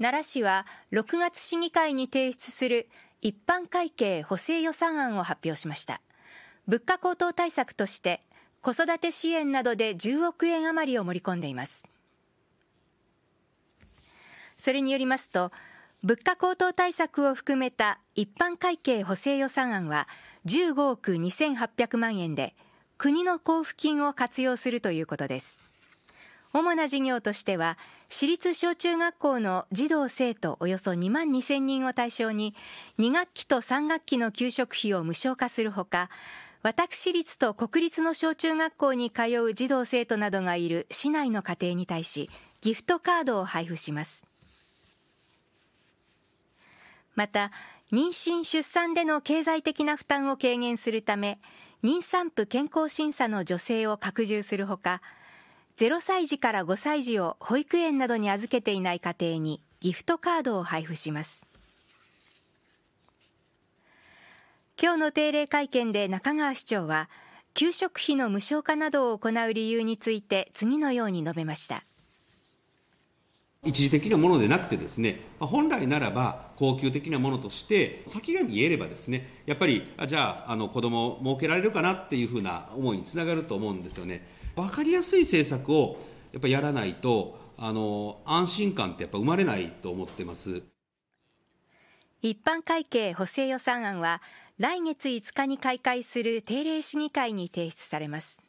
奈良市は6月市議会に提出する一般会計補正予算案を発表しました物価高騰対策として子育て支援などで10億円余りを盛り込んでいますそれによりますと物価高騰対策を含めた一般会計補正予算案は15億2800万円で国の交付金を活用するということです主な事業としては私立小中学校の児童生徒およそ2万2000人を対象に2学期と3学期の給食費を無償化するほか私立と国立の小中学校に通う児童生徒などがいる市内の家庭に対しギフトカードを配布しますまた妊娠・出産での経済的な負担を軽減するため妊産婦健康審査の助成を拡充するほか0歳児から5歳児を保育園などに預けていない家庭にギフトカードを配布します今日の定例会見で中川市長は給食費の無償化などを行う理由について次のように述べました一時的なものでなくてですね、本来ならば恒久的なものとして、先が見えればですね、やっぱり、じゃあ、あの子供を設けられるかなっていうふうな思いにつながると思うんですよね。わかりやすい政策をやっぱやらないと、あの、安心感ってやっぱ生まれないと思ってます。一般会計補正予算案は、来月5日に開会する定例市議会に提出されます。